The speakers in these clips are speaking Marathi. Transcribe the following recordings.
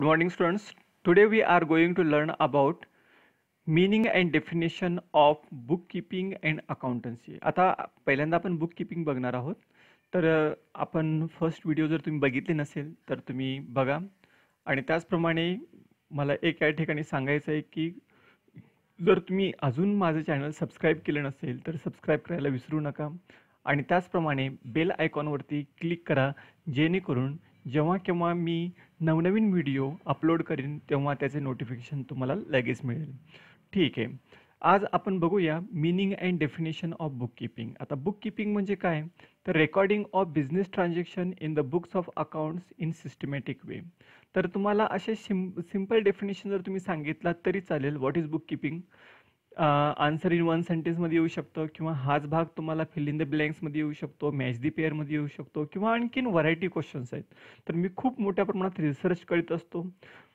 good morning students today we are going to learn about meaning and definition of book bookkeeping and accountancy आता पहिल्यांदा आपण बुक किपिंग बघणार आहोत तर आपण फर्स्ट व्हिडिओ जर तुम्ही बघितले नसेल तर तुम्ही बघा आणि त्याचप्रमाणे मला एक या ठिकाणी सांगायचं आहे की जर तुम्ही अजून माझं चॅनल सबस्क्राईब केलं नसेल तर सबस्क्राईब करायला विसरू नका आणि त्याचप्रमाणे बेल आयकॉनवरती क्लिक करा जेणेकरून जेव्हा केव्हा मी नवनवीन व्हिडिओ अपलोड करीन तेव्हा त्याचे नोटिफिकेशन तुम्हाला लगेच मिळेल ठीक आहे आज आपण बघूया meaning and definition of book keeping आता बुक किपिंग म्हणजे काय तर recording of business transaction in the books of accounts in systematic way तर तुम्हाला असे सिम सिम्पल डेफिनेशन जर तुम्ही सांगितलं तरी चालेल what is bookkeeping answer in one सेंटेन्समध्ये येऊ शकतो किंवा हाच भाग तुम्हाला फिल इन द ब्लँक्समध्ये येऊ शकतो मॅच दी पेअरमध्ये येऊ शकतो किंवा आणखीन व्हरायटी क्वेश्चन्स आहेत तर मी खूप मोठ्या प्रमाणात रिसर्च करीत असतो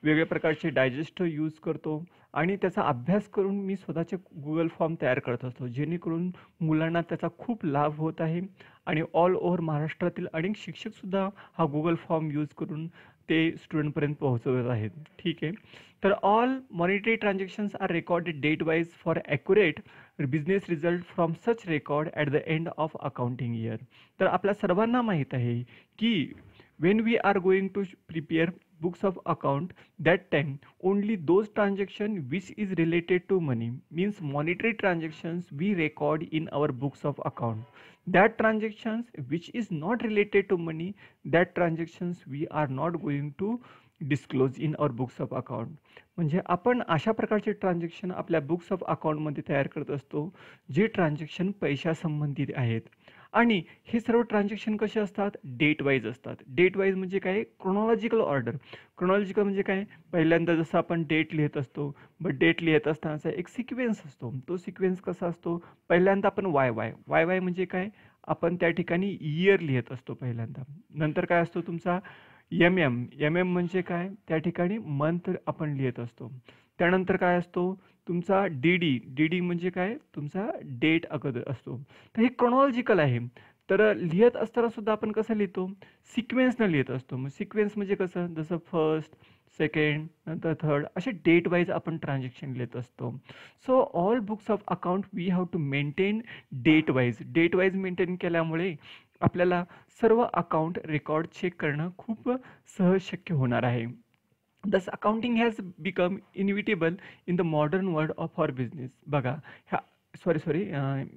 वेगळ्या प्रकारचे डायजेस्ट यूज करतो आणि त्याचा अभ्यास करून मी स्वतःचे गुगल फॉर्म तयार करत असतो जेणेकरून मुलांना त्याचा खूप लाभ होत आहे आणि ऑल ओव्हर महाराष्ट्रातील अनेक शिक्षकसुद्धा हा गुगल फॉर्म यूज करून ते स्टुडंटपर्यंत पोहोचवत आहेत ठीक आहे तर all monetary transactions are recorded date wise for accurate business result from such record at the end of accounting year तर आपल्या सर्वांना माहीत आहे की when we are going to prepare books of account that time only those transaction which is related to money means monetary transactions we record in our books of account that transactions which is not related to money that transactions we are not going to disclose in our books of account म्हणजे आपण अशा प्रकारचे ट्रान्झॅक्शन आपल्या बुक्स ऑफ अकाउंटमध्ये तयार करत असतो जे ट्रान्झॅक्शन पैशासंबंधित आहेत आणि हे सर्व ट्रान्झॅक्शन कसे असतात डेट वाईज असतात डेट वाईज म्हणजे काय क्रोनॉलॉजिकल ऑर्डर क्रोनॉलॉजिकल म्हणजे काय पहिल्यांदा जसं आपण डेट लिहित असतो बट डेट लिहित असतानाचा एक सिक्वेन्स असतो तो सिक्वेन्स कसा असतो पहिल्यांदा आपण वाय वाय वाय वाय म्हणजे काय आपण त्या ठिकाणी इयर लिहित असतो पहिल्यांदा नंतर काय असतो तुमचा एम एम एम एम म्हणजे काय त्या ठिकाणी मंथ आपण लिहित असतो त्यानंतर काय असतो तुमचा डी डी डी डी म्हणजे काय तुमचा डेट अगोदर असतो तर हे क्रोनॉलॉजिकल आहे तर लिहित असताना सुद्धा आपण कसं लिहितो सिक्वेन्सनं लिहित असतो मग सिक्वेन्स म्हणजे कसं जसं फर्स्ट सेकंड नंतर थर्ड असे डेट वाईज आपण ट्रान्झॅक्शन लिहित असतो so all books of account we have to maintain date wise date wise maintain केल्यामुळे आपल्याला सर्व अकाउंट रेकॉर्ड चेक करणं खूप सहज शक्य होणार आहे thus accounting has become inevitable in the modern world of our business बघा ह्या सॉरी सॉरी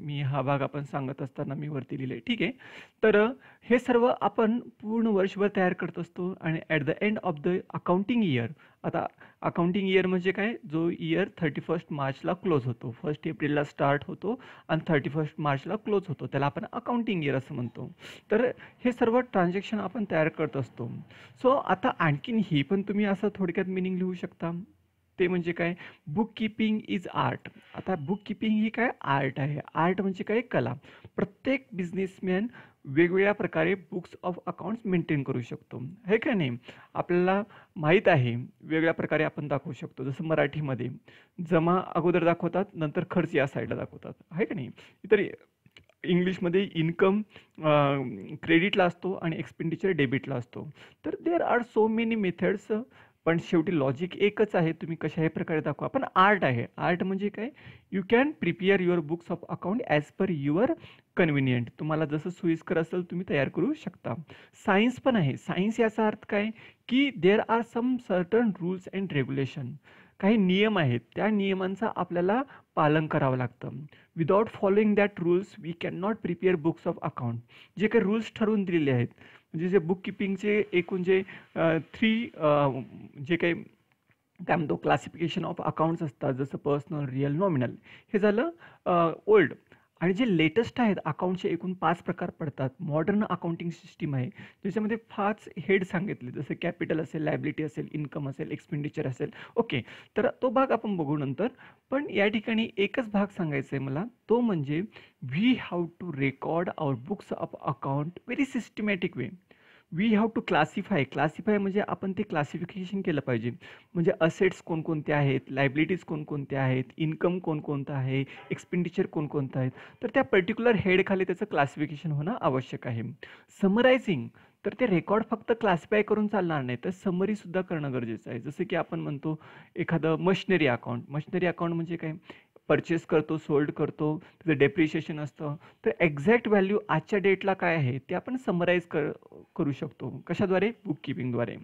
मी हा भाग आपण सांगत असताना मी वरती लिहिले ठीक आहे तर हे सर्व आपण पूर्ण वर्षभर तयार करत असतो आणि at the end of the accounting year आता अकाउंटिंग इयर म्हणजे काय जो इयर थर्टी फर्स्ट मार्चला क्लोज होतो फर्स्ट एप्रिलला स्टार्ट होतो आणि थर्टी फर्स्ट मार्चला क्लोज होतो त्याला आपण अकाउंटिंग इयर असं म्हणतो तर हे सर्व ट्रान्झॅक्शन आपण तयार करत असतो सो आता आणखीन ही पण तुम्ही असं थोडक्यात मिनिंग लिहू शकता ते म्हणजे काय बुक किपिंग इज आर्ट आता बुक किपिंग ही काय आर्ट आहे आर्ट म्हणजे काय कला प्रत्येक बिझनेसमॅन वेगवेगळ्या प्रकारे बुक्स ऑफ अकाउंट्स मेंटेन करू शकतो हे का नाही आपल्याला माहीत आहे वेगळ्या प्रकारे आपण दाखवू शकतो जसं मराठीमध्ये जमा अगोदर दाखवतात नंतर खर्च या साईडला दाखवतात आहे का नाही इतर इंग्लिशमध्ये इन्कम क्रेडिटला असतो आणि एक्सपेंडिचर डेबिटला असतो तर there are so many methods पण शेवटी लॉजिक एकच आहे तुम्ही कशाही प्रकारे दाखवा पण आर्ट आहे आर्ट म्हणजे काय you can prepare your books of account as per your convenient तुम्हाला जसं सोयीस्कर असेल तुम्ही तयार करू शकता सायन्स पण आहे सायन्स याचा अर्थ काय की there are some certain rules and regulation काही नियम आहेत त्या नियमांचा आपल्याला पालन करावं लागतं without following that rules we can not prepare books of account जे काही रूल्स ठरवून दिलेले आहेत म्हणजे जे बुक किपिंगचे एकूण जे थ्री जे काही काय म्हणतो क्लासिफिकेशन ऑफ अकाउंट्स असतात जसं पर्सनल रिअल नॉमिनल हे झालं ओल्ड आणि जे लेटेस्ट आहेत अकाउंटचे एकूण पाच प्रकार पडतात मॉडर्न अकाउंटिंग सिस्टीम आहे ज्याच्यामध्ये पाच हेड सांगितले जसं कॅपिटल असेल लायबिलिटी असेल इन्कम असेल एक्सपेंडिचर असेल ओके तर तो भाग आपण बघू नंतर पण या ठिकाणी एकच भाग सांगायचा आहे मला तो म्हणजे we have to record our books of account very systematic way we have to classify classify म्हणजे आपण ते क्लासिफिकेशन केलं पाहिजे म्हणजे असेट्स कोणकोणते आहेत लायबिलिटीज कोणकोणते आहेत इन्कम कोणकोणतं आहे एक्सपेंडिचर कोणकोणतं आहेत तर त्या पर्टिक्युलर हेडखाली त्याचं क्लासिफिकेशन होणं आवश्यक आहे समरायझिंग तर ते रेकॉर्ड फक्त क्लासिफाय करून चालणार नाही तर समरीसुद्धा करणं गरजेचं आहे जसं की आपण म्हणतो एखादं मशनरी अकाउंट मशनरी अकाउंट म्हणजे काय परचेस करतो सोल्ड करतो त्याचं डेप्रिशिएशन असतं तर एक्झॅक्ट व्हॅल्यू आजच्या डेटला काय आहे ते आपण समराईज कर करू शकतो कशाद्वारे बुक किपिंगद्वारे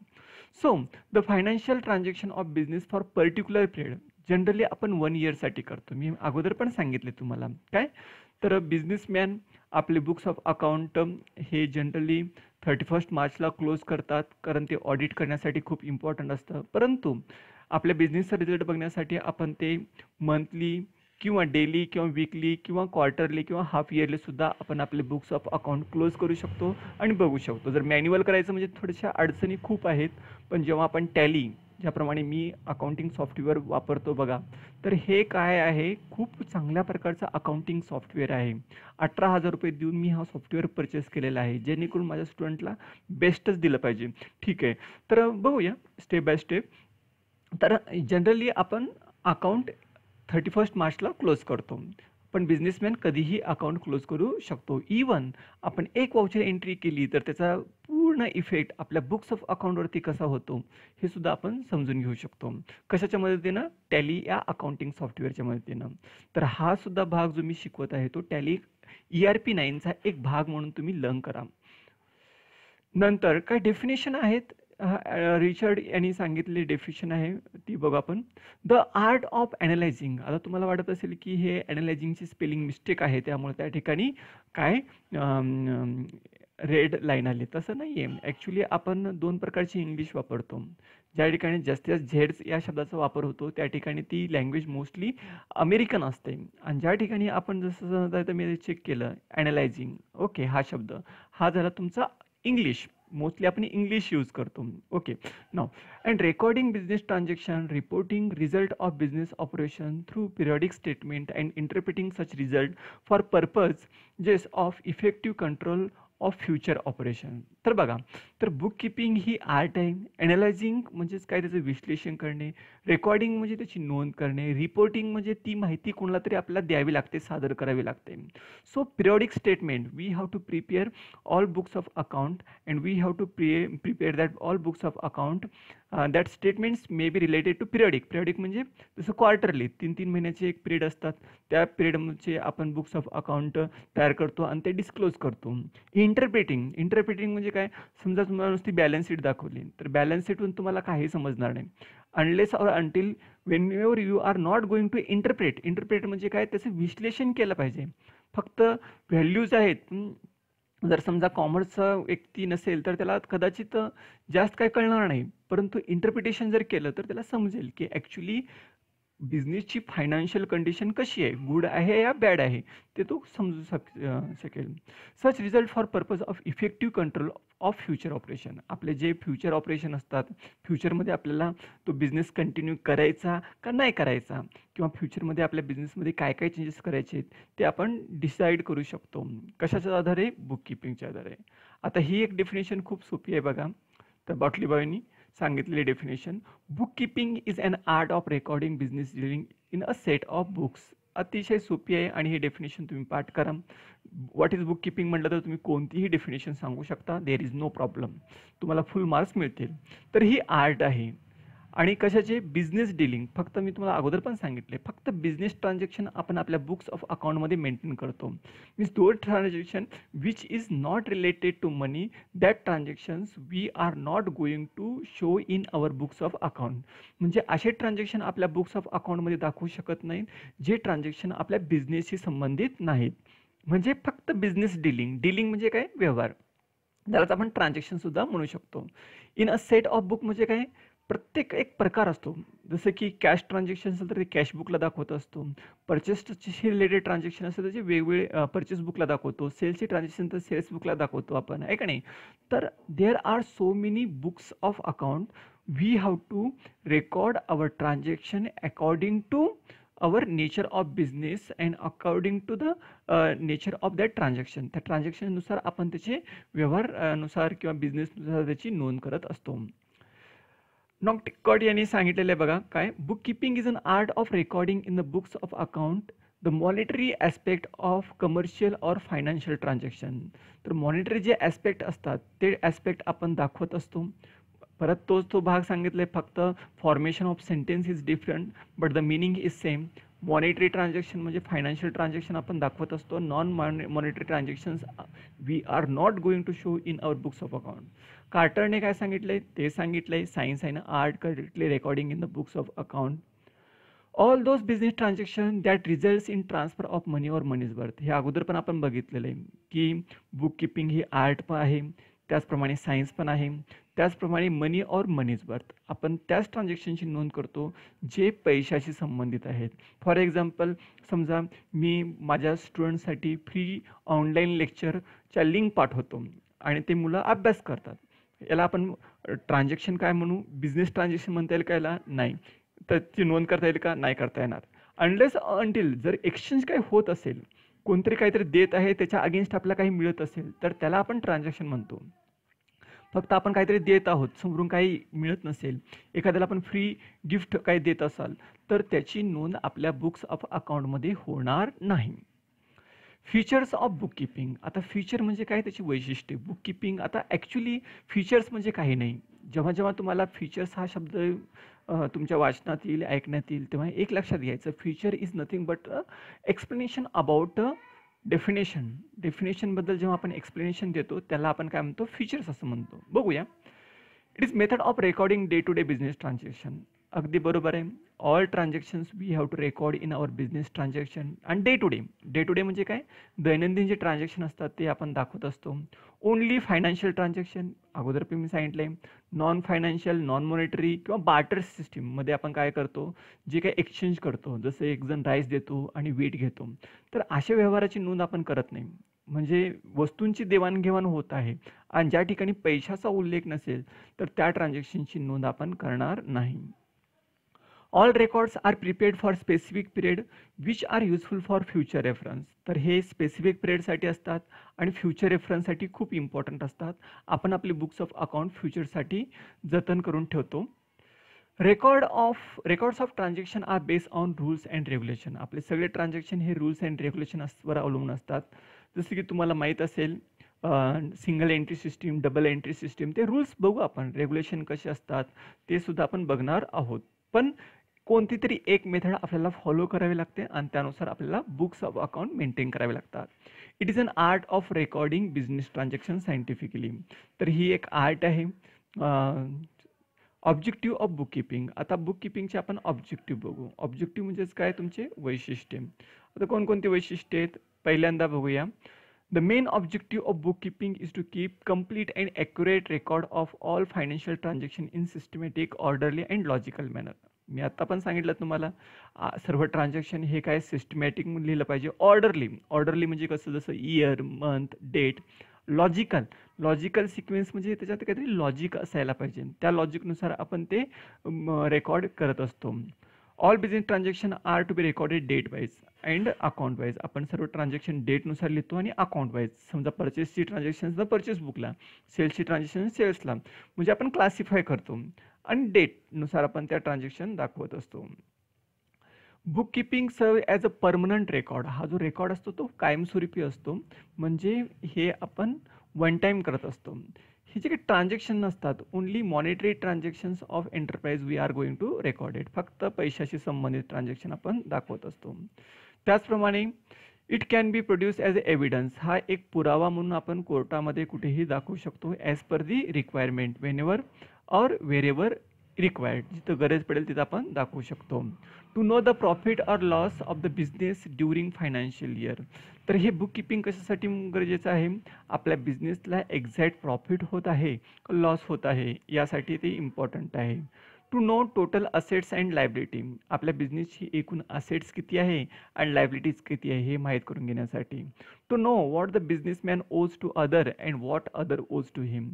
so the financial transaction of business for particular period generally आपण वन इयरसाठी करतो मी अगोदर पण सांगितले तुम्हाला काय तर बिझनेसमॅन आपले बुक्स ऑफ अकाउंट हे जनरली थर्टी फर्स्ट मार्चला क्लोज करतात कारण ते ऑडिट करण्यासाठी खूप इम्पॉर्टंट असतं परंतु आपल्या बिझनेसचा रिझल्ट बघण्यासाठी आपण ते मंथली किंवा डेली किंवा वीकली किंवा क्वार्टरली किंवा हाफ इयरलीसुद्धा आपण आपले बुक्स ऑफ अकाउंट क्लोज करू शकतो आणि बघू शकतो जर मॅन्युअल करायचं म्हणजे थोड्याशा अडचणी खूप आहेत पण जेव्हा आपण टॅली ज्याप्रमाणे मी अकाउंटिंग सॉफ्टवेअर वापरतो बघा तर हे काय आहे खूप चांगल्या प्रकारचं अकाउंटिंग सॉफ्टवेअर आहे अठरा हजार रुपये देऊन मी हा सॉफ्टवेअर परचेस केलेला आहे जेणेकरून माझ्या स्टुडंटला बेस्टच दिलं पाहिजे ठीक आहे तर बघूया स्टेप बाय स्टेप तर जनरली आपण अकाउंट थर्टी फर्स्ट मार्चला क्लोज करतो पण बिझनेसमॅन कधीही अकाउंट क्लोज करू शकतो इवन आपण एक वाउचर एंट्री केली तर त्याचा पूर्ण इफेक्ट आपल्या बुक्स ऑफ अकाउंटवरती कसा होतो हे सुद्धा आपण समजून घेऊ शकतो कशाच्या मदतीनं टॅली या अकाउंटिंग सॉफ्टवेअरच्या मदतीनं तर हा सुद्धा भाग जो मी शिकवत आहे तो टॅली ई आर पी नाईनचा एक भाग म्हणून तुम्ही लर्न करा नंतर काय डेफिनेशन आहेत रिचर्ड यांनी सांगितलेली डेफिशन आहे ती बघू आपण द आर्ट ऑफ ॲनालायझिंग आता तुम्हाला वाटत असेल की हे ॲनालायझिंगची स्पेलिंग मिस्टेक आहे त्यामुळे त्या ठिकाणी काय रेड लाईन आली तसं नाही आहे ॲक्च्युली आपण दोन प्रकारची इंग्लिश वापरतो ज्या ठिकाणी जास्तीत जास्त झेड्स या शब्दाचा वापर होतो त्या ठिकाणी ती लँग्वेज मोस्टली अमेरिकन असते आणि ज्या ठिकाणी आपण जसं तर मी चेक केलं ॲनालायझिंग ओके हा शब्द हा झाला तुमचा इंग्लिश मोस्टली आपण इंग्लिश यूज करतो ओके नाव and recording business transaction reporting result of business operation through periodic statement and interpreting such result for purposes of effective control of future operation तर बघा तर बुक ही आर्ट आहे ॲनालायझिंग म्हणजेच काय त्याचं विश्लेषण करणे रेकॉर्डिंग म्हणजे त्याची नोंद करणे रिपोर्टिंग म्हणजे ती माहिती कोणाला तरी आपल्याला द्यावी लागते सादर करावी लागते so periodic statement we have to prepare all books of account and we have to pre prepare that all books of account that statements may be related to periodic periodic म्हणजे जसं क्वार्टरली तीन तीन महिन्याचे एक पिरियड असतात त्या पिरियडमध्ये आपण बुक्स ऑफ अकाउंट तयार करतो आणि ते डिस्क्लोज करतो इंटरप्रेटिंग इंटरप्रेटिंग म्हणजे काय समजा तुम्हाला नुसती बॅलन्स शीट दाखवली तर बॅलन्स शीटून तुम्हाला काही समजणार नाही अनलेस और until when your you are not going to interpret interpret म्हणजे काय त्याचं विश्लेषण केलं पाहिजे फक्त व्हॅल्यूज आहेत जर समजा कॉमर्सचा व्यक्ती नसेल तर त्याला कदाचित जास्त काय कळणार नाही परंतु इंटरप्रिटेशन जर केलं तर त्याला समजेल की ॲक्च्युली बिझनेसची फायनान्शियल कंडिशन कशी आहे गुड आहे या बॅड आहे ते तो समजू शक शकेल such result for purpose of effective control of future operation आपले जे फ्युचर ऑपरेशन असतात फ्युचरमध्ये आपल्याला तो बिझनेस कंटिन्यू करायचा का नाही करायचा किंवा फ्युचरमध्ये आपल्या बिझनेसमध्ये काय काय चेंजेस करायचे आहेत ते आपण डिसाईड करू शकतो कशाच्या आधारे बुक किपिंगच्या आधारे आता ही एक डेफिनेशन खूप सोपी आहे बघा तर बॉटली बॉयनी सांगितलेले definition book keeping is an art of recording business dealing in a set of books अतिशय सोपी आहे आणि हे डेफिनेशन तुम्ही पाठ करा व्हॉट इज बुक किपिंग म्हटलं तर तुम्ही कोणतीही डेफिनेशन सांगू शकता देअर इज नो प्रॉब्लेम तुम्हाला फुल मार्क्स मिळतील तर ही आर्ट आहे आणि कशाचे बिझनेस डिलिंग फक्त मी तुम्हाला अगोदर पण सांगितले फक्त बिझनेस ट्रान्झॅक्शन आपण आपल्या बुक्स ऑफ अकाउंटमध्ये मेंटेन करतो मीन्स दोन transaction which is not related to money that transaction we are not going to show in our books of account म्हणजे असे ट्रान्झॅक्शन आपल्या बुक्स ऑफ अकाउंटमध्ये दाखवू शकत नाहीत जे ट्रान्झॅक्शन आपल्या बिझनेसशी संबंधित नाहीत म्हणजे फक्त बिझनेस डिलिंग डीलिंग म्हणजे काय व्यवहार त्यालाच आपण ट्रान्झॅक्शनसुद्धा म्हणू शकतो in a set of book म्हणजे काय प्रत्येक एक प्रकार असतो जसं की कॅश ट्रान्झॅक्शन असेल तर ते कॅश बुकला दाखवत असतो परचेसशी रिलेटेड ट्रान्झॅक्शन असेल तर जे वेगवेगळे परचेस बुकला दाखवतो सेल्सची ट्रान्झॅक्शन तर सेल्स बुकला दाखवतो आपण आहे का नाही तर there are so many books of account we have to record our transaction according to our nature of business and according to the nature of that transaction त्या ट्रान्झॅक्शननुसार आपण त्याचे व्यवहारनुसार किंवा बिझनेसनुसार त्याची नोंद करत असतो नॉक टिकॉट यांनी सांगितलेलं आहे बघा काय book keeping is an art of recording in the books of account the monetary aspect of commercial or financial transaction तर मॉनिटरी जे ॲस्पेक्ट असतात ते ॲस्पेक्ट आपण दाखवत असतो परत तोच तो भाग सांगितले फक्त formation of sentence is different but the meaning is same monetary transaction म्हणजे फायनान्शियल ट्रान्झॅक्शन आपण दाखवत असतो non moni monetary transactions we are not going to show in our books of account कार्टरने काय सांगितलं आहे ते सांगितलं आहे सायन्स आहे ना art correctly recording in the books of account all those business transaction that result in transfer of money or money's worth हे अगोदर पण आपण बघितलेलं आहे की बुक किपिंग ही आर्ट पण आहे त्याचप्रमाणे सायन्स पण आहे त्याचप्रमाणे मनी और मनीज बर्थ आपण त्याच ट्रान्झॅक्शनची नोंद करतो जे पैशाशी संबंधित आहेत फॉर एक्झाम्पल समजा मी माझ्या स्टुडंटसाठी फ्री ऑनलाईन लेक्चरच्या लिंक पाठवतो आणि ते मुलं अभ्यास करतात याला आपण ट्रान्झॅक्शन काय म्हणू बिझनेस ट्रान्झॅक्शन म्हणता येईल का याला नाही तर ती नोंद करता येईल का नाही करता येणार अनलेस अंटील जर एक्सचेंज काही होत असेल कोणतरी काहीतरी देत आहे त्याच्या अगेन्स्ट आपल्याला काही मिळत असेल तर त्याला आपण ट्रान्झॅक्शन म्हणतो फक्त आपण काहीतरी देत आहोत समोरून काही मिळत नसेल एखाद्याला आपण फ्री गिफ्ट काही देत असाल तर त्याची नोंद आपल्या बुक्स ऑफ अकाउंटमध्ये होणार नाही फीचर्स ऑफ बुक किपिंग आता फीचर म्हणजे काय त्याची वैशिष्ट्ये बुक आता ॲक्च्युली फीचर्स म्हणजे काही नाही जेव्हा जेव्हा तुम्हाला फीचर्स हा शब्द तुमच्या वाचनात येईल ऐकण्यात येईल तेव्हा एक लक्षात घ्यायचं feature is nothing but explanation about definition डेफिनेशनबद्दल जेव्हा आपण एक्सप्लेनेशन देतो त्याला आपण काय म्हणतो फीचर्स असं म्हणतो बघूया it is method of recording day to day business transaction अगदी बरोबर आहे all transactions we have to record in our business transaction and day to day day to day म्हणजे काय दैनंदिन जे ट्रान्झॅक्शन असतात ते आपण दाखवत असतो ओन्ली फायनान्शियल ट्रान्झॅक्शन अगोदर पण मी सांगितलं आहे नॉन फायनान्शियल नॉन मॉनिटरी किंवा बार्टर सिस्टीममध्ये आपण काय करतो जे काही एक्सचेंज करतो जसं एकजण राईस देतो आणि वीट घेतो तर अशा व्यवहाराची नोंद आपण करत नाही म्हणजे वस्तूंची देवाणघेवाण होत आहे आणि ज्या ठिकाणी पैशाचा उल्लेख नसेल तर त्या ट्रान्झॅक्शनची नोंद आपण करणार नाही all records are prepared for specific period which are useful for future reference तर हे स्पेसिफिक पिरियडसाठी असतात आणि फ्युचर रेफरन्ससाठी खूप इम्पॉर्टंट असतात आपण आपले बुक्स ऑफ अकाउंट फ्युचरसाठी जतन करून ठेवतो record of records of transaction are based on rules and regulation आपले सगळे ट्रान्झॅक्शन हे रूल्स अँड रेग्युलेशन वर अवलंबून असतात जसं की तुम्हाला माहीत असेल single entry system double entry system ते रूल्स बघू आपण रेग्युलेशन कसे असतात ते सुद्धा आपण बघणार आहोत पण कोणती तरी एक मेथड आपल्याला फॉलो करावे लागते आणि त्यानुसार आपल्याला बुक्स ऑफ अकाउंट मेंटेन करावे लागतात it is an art of recording business transaction scientifically तर ही एक आर्ट आहे ऑब्जेक्टिव्ह ऑफ बुक किपिंग आता बुक किपिंगचे आपण ऑब्जेक्टिव्ह बघू ऑब्जेक्टिव्ह म्हणजेच काय तुमचे वैशिष्ट्य आता कोणकोणती वैशिष्ट्ये आहेत पहिल्यांदा बघूया the main objective of book keeping is to keep complete and accurate record of all financial transaction in systematic orderly and logical manner मी आत्ता पण सांगितलं तुम्हाला सर्व ट्रान्झॅक्शन हे काय सिस्टमॅटिक लिहिलं पाहिजे ऑर्डरली ऑर्डरली म्हणजे कसं जसं year month date logical logical sequence म्हणजे त्याच्यात काहीतरी लॉजिक असायला पाहिजे त्या लॉजिकनुसार आपण ते रेकॉर्ड करत असतो all business transaction are to be recorded date wise and account wise आपण सर्व ट्रान्झॅक्शन डेटनुसार लिहितो आणि अकाउंट वाईज समजा परचेसची ट्रान्झॅक्शन तर परचेस बुकला सेल्सची ट्रान्झॅक्शन सेल्सला म्हणजे आपण क्लासिफाय करतो आणि डेटनुसार आपण त्या ट्रान्झॅक्शन दाखवत असतो बुक किपिंग सर्व ॲज अ परमनंट रेकॉर्ड हा जो रेकॉर्ड असतो तो कायमस्वरूपी असतो म्हणजे हे आपण वन टाईम करत असतो हे जे काही ट्रान्झॅक्शन असतात only monetary transactions of enterprise we are going to record it फक्त पैशाशी संबंधित ट्रान्झॅक्शन आपण दाखवत असतो त्याचप्रमाणे it can be produce as a evidence हा एक पुरावा म्हणून आपण कोर्टामध्ये कुठेही दाखवू शकतो as per the requirement when और वेरेवर रिक्वायर्ड जिथं गरज पडेल तिथं आपण दाखवू शकतो टू नो द प्रॉफिट और loss of the business during financial year तर हे बुक किपिंग कशासाठी गरजेचं आहे आपल्या बिझनेसला एक्झॅक्ट प्रॉफिट होत आहे लॉस होत आहे यासाठी ते इम्पॉर्टंट आहे to know total assets and liability आपल्या बिझनेसची एकूण असेट्स किती आहे अँड लायबिलिटीज किती आहे हे माहीत करून घेण्यासाठी to know what the businessman owes to other and what other owes to him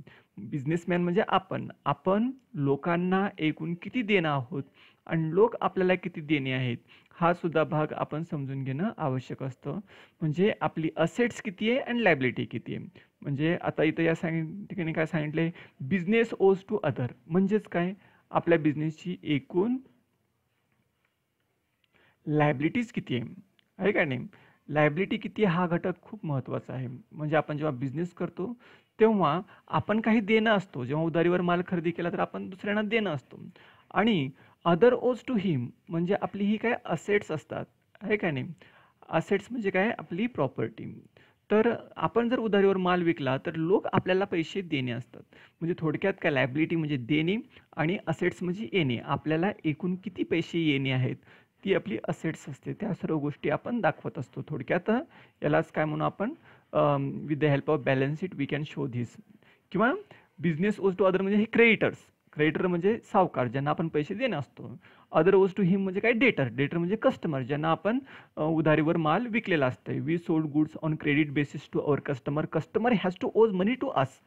businessman म्हणजे आपण आपण लोकांना एकूण किती देणं आहोत आणि लोक आपल्याला किती देणे आहेत हा सुद्धा भाग आपण समजून घेणं आवश्यक असतं म्हणजे आपली असेट्स किती आहे अँड लायबिलिटी किती आहे म्हणजे आता इथं या सांग ठिकाणी काय आहे बिझनेस ओज टू अदर म्हणजेच काय आपल्या बिझनेसची एकूण लायबिलिटीज किती आहे आहे का नाही लायबिलिटी किती हा घटक खूप महत्त्वाचा आहे म्हणजे आपण जेव्हा बिझनेस करतो तेव्हा आपण काही देणं असतो जेव्हा उधारीवर माल खरेदी केला तर आपण दुसऱ्यांना देणं असतो आणि अदर ओज टू हिम म्हणजे आपली ही काय असेट्स असतात आहे का नाही असेट्स म्हणजे काय आपली प्रॉपर्टी तर आपण जर उधारीवर माल विकला तर लोक आपल्याला पैसे देणे असतात म्हणजे थोडक्यात काय लायबिलिटी म्हणजे देणे आणि असेट्स म्हणजे येणे आपल्याला एकूण किती पैसे येणे आहेत ती आपली असेट्स असते त्या सर्व गोष्टी आपण दाखवत असतो थोडक्यात यालाच काय म्हणू आपण with the help of balance sheet we can show this किंवा बिझनेस ओज टू अदर म्हणजे हे क्रेडिटर्स क्रेडिटर म्हणजे सावकार ज्यांना आपण पैसे देणे असतो अदर वोज टू हिम म्हणजे काय डेटर डेटर म्हणजे कस्टमर ज्यांना आपण उधारीवर माल विकलेला असतंय we sold goods on credit basis to our customer customer has to owes money to us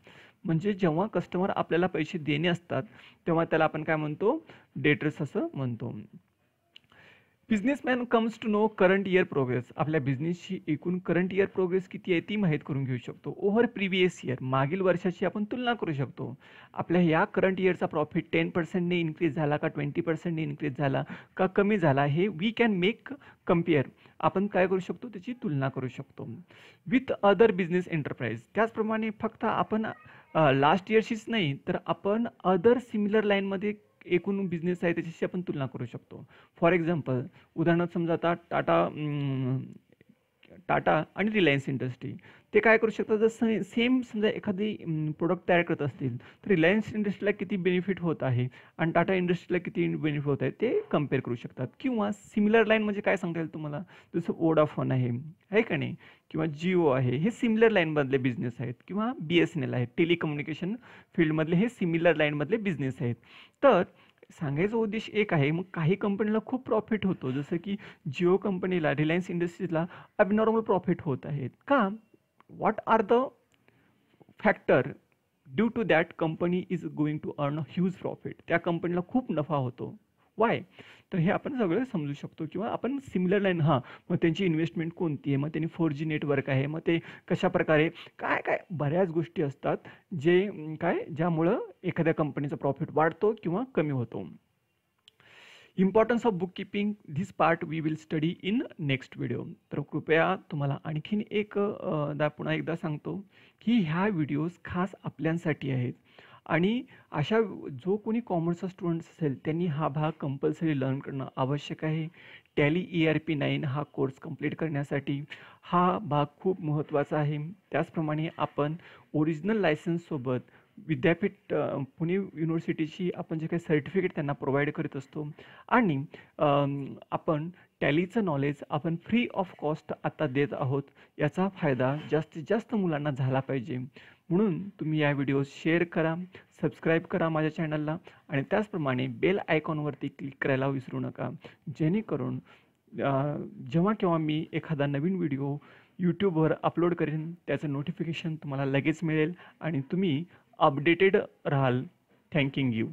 म्हणजे जेव्हा कस्टमर आपल्याला पैसे देणे असतात तेव्हा त्याला आपण काय म्हणतो डेटर्स असं म्हणतो businessman comes to know current year progress आपल्या बिझनेसची एकूण करंट इयर प्रोग्रेस किती आहे ती माहीत करून घेऊ शकतो ओव्हर प्रिव्हियस इयर मागील वर्षाची आपण तुलना करू शकतो आपल्या या करंट इयरचा प्रॉफिट टेन पर्सेंटने इन्क्रीज झाला का ट्वेंटी पर्सेंटने इन्क्रीज झाला का कमी झाला हे वी कॅन मेक कम्पेअर आपण काय करू शकतो त्याची तुलना करू शकतो विथ अदर बिझनेस एंटरप्राईज त्याचप्रमाणे फक्त आपण लास्ट इयरशीच नाही तर आपण अदर सिमिलर लाईनमध्ये एकूण बिझनेस आहे त्याच्याशी आपण तुलना करू शकतो फॉर एक्झाम्पल उदाहरणार्थ समजा आता टाटा टाटा आणि रिलायन्स इंडस्ट्री ते काय करू शकतात जर सेम समजा एखादी प्रोडक्ट तयार करत असतील तर रिलायन्स इंडस्ट्रीला किती बेनिफिट होत आहे आणि टाटा इंडस्ट्रीला किती बेनिफिट होत आहे ते कम्पेअर करू शकतात किंवा सिमिलर लाईन म्हणजे काय सांगता येईल तुम्हाला जसं ओडाफोन आहे आहे का नाही किंवा जिओ आहे हे सिमिलर लाईनमधले बिझनेस आहेत किंवा बी एस एन एल आहे टेलिकम्युनिकेशन फील्डमधले हे सिमिलर लाईनमधले बिझनेस आहेत तर सांगायचा उद्देश एक आहे मग काही कंपनीला खूप प्रॉफिट होतो जसं की जिओ कंपनीला रिलायन्स इंडस्ट्रीजला अबनॉर्मल प्रॉफिट होत आहेत का what are the factor due to that company is going to earn huge profit त्या कंपनीला खूप नफा होतो वाय तर हे आपण सगळं समजू शकतो किंवा आपण सिमिलर लाईन हां मग त्यांची इन्व्हेस्टमेंट कोणती आहे मग त्यांनी फोर जी नेटवर्क आहे मग ते कशाप्रकारे काय काय बऱ्याच गोष्टी असतात जे काय ज्यामुळं एखाद्या कंपनीचा प्रॉफिट वाढतो किंवा कमी होतो importance of book keeping this part we will study in next video तर कृपया तुम्हाला आणखीन एक दा पुन्हा एकदा सांगतो की ह्या व्हिडिओज खास आपल्यांसाठी आहेत आणि अशा जो कोणी कॉमर्सचा स्टुडंट्स असेल त्यांनी हा भाग कंपल्सरी लर्न करणं आवश्यक आहे Tally E R P nine हा कोर्स कंप्लीट करण्यासाठी हा भाग खूप महत्त्वाचा आहे त्याचप्रमाणे आपण ओरिजिनल लायसन्ससोबत विद्यापीठ पुणे युनिव्हर्सिटीची आपण जे काही सर्टिफिकेट त्यांना प्रोव्हाइड करीत असतो आणि आपण टॅलीचं नॉलेज आपण फ्री ऑफ कॉस्ट आता देत आहोत याचा फायदा जास्तीत जास्त मुलांना झाला पाहिजे म्हणून तुम्ही या व्हिडिओ शेअर करा सबस्क्राईब करा माझ्या चॅनलला आणि त्याचप्रमाणे बेल आयकॉनवरती क्लिक करायला विसरू नका जेणेकरून जेव्हा केव्हा मी एखादा नवीन व्हिडिओ यूट्यूबवर अपलोड करेन त्याचं नोटिफिकेशन तुम्हाला लगेच मिळेल आणि तुम्ही अपडेटेड राहाल थँकिंग यू